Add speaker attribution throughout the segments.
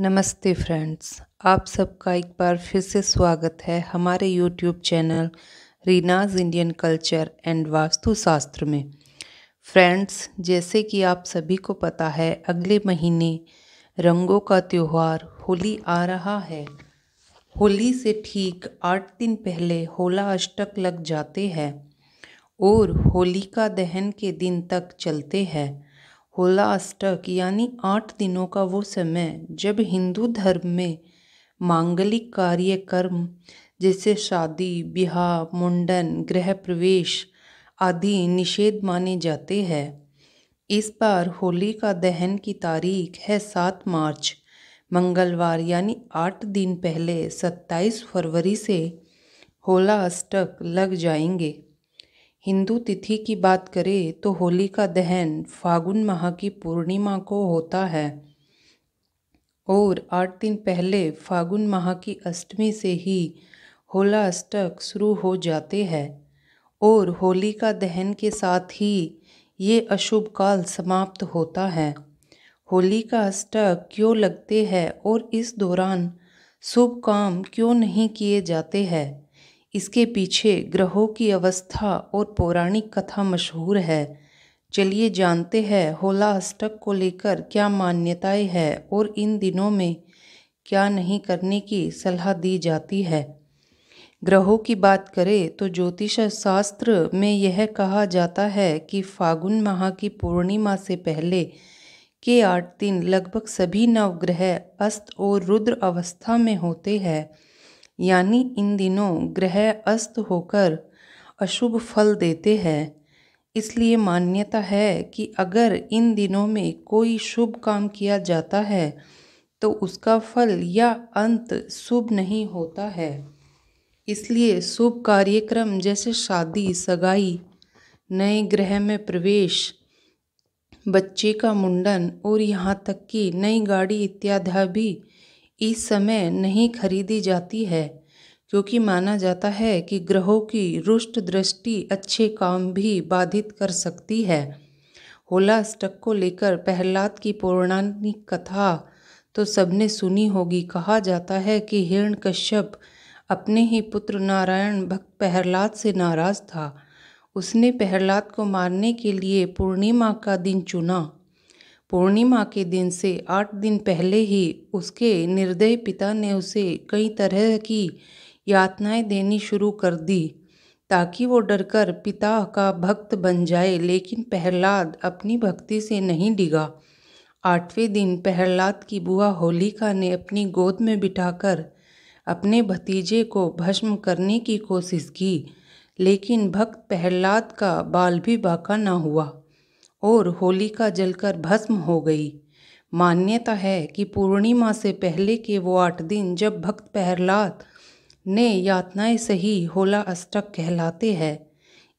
Speaker 1: नमस्ते फ्रेंड्स आप सबका एक बार फिर से स्वागत है हमारे यूट्यूब चैनल रीनाज इंडियन कल्चर एंड वास्तुशास्त्र में फ्रेंड्स जैसे कि आप सभी को पता है अगले महीने रंगों का त्यौहार होली आ रहा है होली से ठीक आठ दिन पहले होला अष्टक लग जाते हैं और होलिका दहन के दिन तक चलते हैं होला अष्टक यानी आठ दिनों का वो समय जब हिंदू धर्म में मांगलिक कार्य कर्म जैसे शादी ब्याह मुंडन गृह प्रवेश आदि निषेध माने जाते हैं इस बार होली का दहन की तारीख है सात मार्च मंगलवार यानी आठ दिन पहले सत्ताईस फरवरी से होला अष्टक लग जाएंगे हिंदू तिथि की बात करें तो होली का दहन फागुन माह की पूर्णिमा को होता है और आठ दिन पहले फागुन माह की अष्टमी से ही होला अष्टक शुरू हो जाते हैं और होली का दहन के साथ ही ये अशुभ काल समाप्त होता है होली का अष्टक क्यों लगते हैं और इस दौरान शुभ काम क्यों नहीं किए जाते हैं इसके पीछे ग्रहों की अवस्था और पौराणिक कथा मशहूर है चलिए जानते हैं होला अष्टक को लेकर क्या मान्यताएं हैं और इन दिनों में क्या नहीं करने की सलाह दी जाती है ग्रहों की बात करें तो ज्योतिष शास्त्र में यह कहा जाता है कि फागुन माह की पूर्णिमा से पहले के आठ दिन लगभग सभी नवग्रह अस्त और रुद्र अवस्था में होते हैं यानी इन दिनों ग्रह अस्त होकर अशुभ फल देते हैं इसलिए मान्यता है कि अगर इन दिनों में कोई शुभ काम किया जाता है तो उसका फल या अंत शुभ नहीं होता है इसलिए शुभ कार्यक्रम जैसे शादी सगाई नए ग्रह में प्रवेश बच्चे का मुंडन और यहाँ तक कि नई गाड़ी इत्यादि भी इस समय नहीं खरीदी जाती है क्योंकि माना जाता है कि ग्रहों की रुष्ट दृष्टि अच्छे काम भी बाधित कर सकती है होला स्टक को लेकर प्रहलाद की पौराणिक कथा तो सबने सुनी होगी कहा जाता है कि हिरण कश्यप अपने ही पुत्र नारायण भक्त प्रहलाद से नाराज था उसने प्रहलाद को मारने के लिए पूर्णिमा का दिन चुना पूर्णिमा के दिन से आठ दिन पहले ही उसके निर्दय पिता ने उसे कई तरह की यातनाएं देनी शुरू कर दी ताकि वो डरकर पिता का भक्त बन जाए लेकिन प्रहलाद अपनी भक्ति से नहीं डिगा आठवें दिन प्रहलाद की बुआ होलिका ने अपनी गोद में बिठाकर अपने भतीजे को भस्म करने की कोशिश की लेकिन भक्त प्रहलाद का बाल भी बाका ना हुआ और होलिका जलकर भस्म हो गई मान्यता है कि पूर्णिमा से पहले के वो आठ दिन जब भक्त प्रहलाद ने यातनाएं सही होला अष्टक कहलाते हैं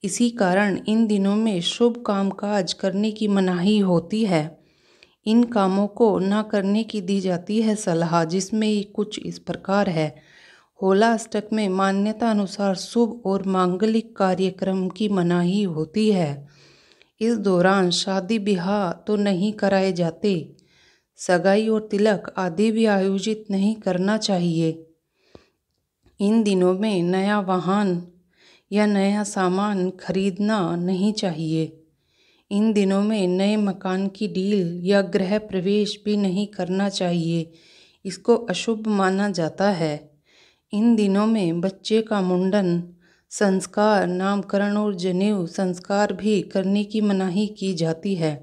Speaker 1: इसी कारण इन दिनों में शुभ काम काज करने की मनाही होती है इन कामों को ना करने की दी जाती है सलाह जिसमें कुछ इस प्रकार है होला अष्टक में मान्यता अनुसार शुभ और मांगलिक कार्यक्रम की मनाही होती है इस दौरान शादी ब्याह तो नहीं कराए जाते सगाई और तिलक आदि भी आयोजित नहीं करना चाहिए इन दिनों में नया वाहन या नया सामान खरीदना नहीं चाहिए इन दिनों में नए मकान की डील या गृह प्रवेश भी नहीं करना चाहिए इसको अशुभ माना जाता है इन दिनों में बच्चे का मुंडन संस्कार नामकरण और जनेऊ संस्कार भी करने की मनाही की जाती है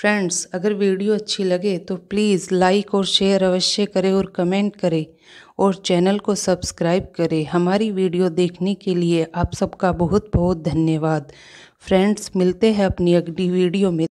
Speaker 1: फ्रेंड्स अगर वीडियो अच्छी लगे तो प्लीज़ लाइक और शेयर अवश्य करें और कमेंट करें और चैनल को सब्सक्राइब करें हमारी वीडियो देखने के लिए आप सबका बहुत बहुत धन्यवाद फ्रेंड्स मिलते हैं अपनी अगली वीडियो में